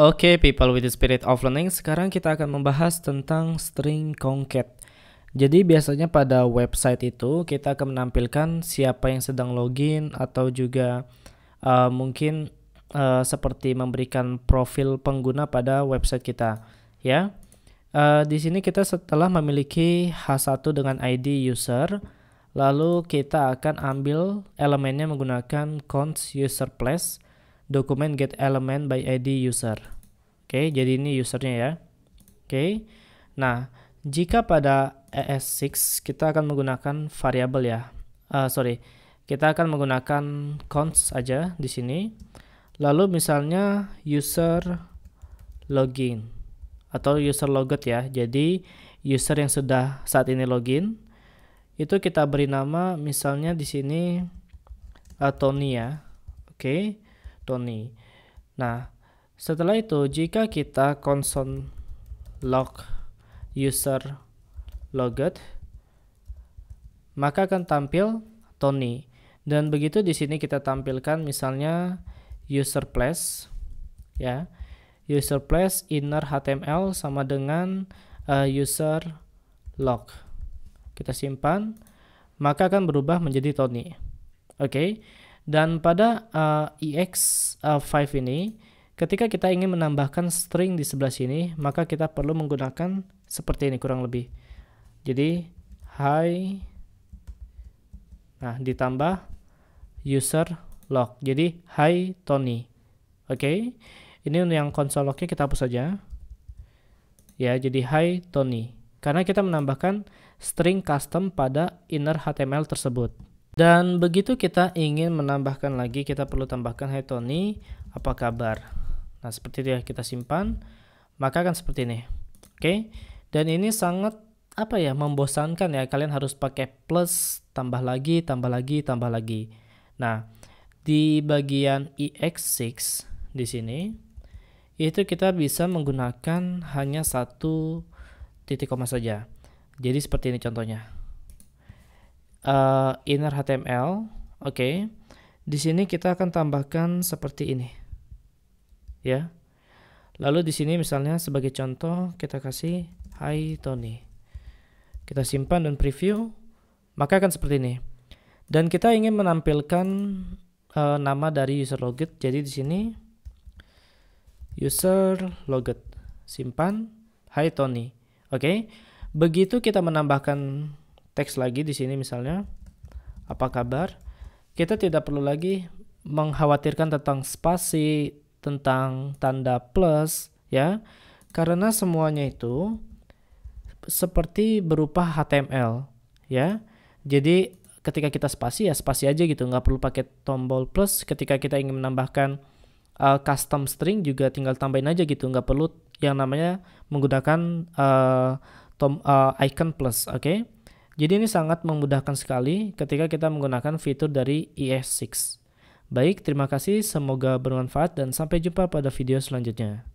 Oke, okay, people with the spirit of learning, sekarang kita akan membahas tentang string concat. Jadi biasanya pada website itu kita akan menampilkan siapa yang sedang login atau juga uh, mungkin uh, seperti memberikan profil pengguna pada website kita, ya. Uh, di sini kita setelah memiliki H1 dengan ID user, lalu kita akan ambil elemennya menggunakan const user place dokumen get element by id user. Oke, okay, jadi ini usernya ya. Oke. Okay. Nah, jika pada ES6 kita akan menggunakan variabel ya. Uh, sorry, kita akan menggunakan const aja di sini. Lalu misalnya user login atau user logout ya. Jadi user yang sudah saat ini login itu kita beri nama misalnya di sini uh, Tony ya. Oke. Okay. Tony. Nah, setelah itu jika kita console log user logged maka akan tampil Tony. Dan begitu di sini kita tampilkan misalnya user place ya. User place inner HTML sama dengan uh, user log. Kita simpan maka akan berubah menjadi Tony. Oke. Okay? Dan pada uh, eh, EX5 uh, eh, ini, ketika kita ingin menambahkan string di sebelah sini, maka kita perlu menggunakan seperti ini kurang lebih. Jadi, hi, nah ditambah user log. Jadi, hi Tony. Oke, okay? ini yang console lognya kita hapus saja. Ya, jadi hi Tony. Karena kita menambahkan string custom pada inner HTML tersebut. Dan begitu kita ingin menambahkan lagi, kita perlu tambahkan Hai Tony, apa kabar? Nah, seperti itu ya kita simpan. Maka akan seperti ini. Oke. Dan ini sangat apa ya, membosankan ya. Kalian harus pakai plus, tambah lagi, tambah lagi, tambah lagi. Nah, di bagian EX6 di sini itu kita bisa menggunakan hanya satu titik koma saja. Jadi seperti ini contohnya uh, inner HTML. Oke. Okay. Di sini kita akan tambahkan seperti ini. Ya. Lalu di sini misalnya sebagai contoh kita kasih hi Tony. Kita simpan dan preview, maka akan seperti ini. Dan kita ingin menampilkan uh, nama dari user login. Jadi di sini user login. Simpan hi Tony. Oke. Okay? Begitu kita menambahkan teks lagi di sini misalnya apa kabar kita tidak perlu lagi mengkhawatirkan tentang spasi tentang tanda plus ya karena semuanya itu seperti berupa HTML ya jadi ketika kita spasi ya spasi aja gitu nggak perlu pakai tombol plus ketika kita ingin menambahkan uh, custom string juga tinggal tambahin aja gitu nggak perlu yang namanya menggunakan uh, tom, uh, icon plus oke okay? Jadi ini sangat memudahkan sekali ketika kita menggunakan fitur dari ES6. Baik, terima kasih, semoga bermanfaat dan sampai jumpa pada video selanjutnya.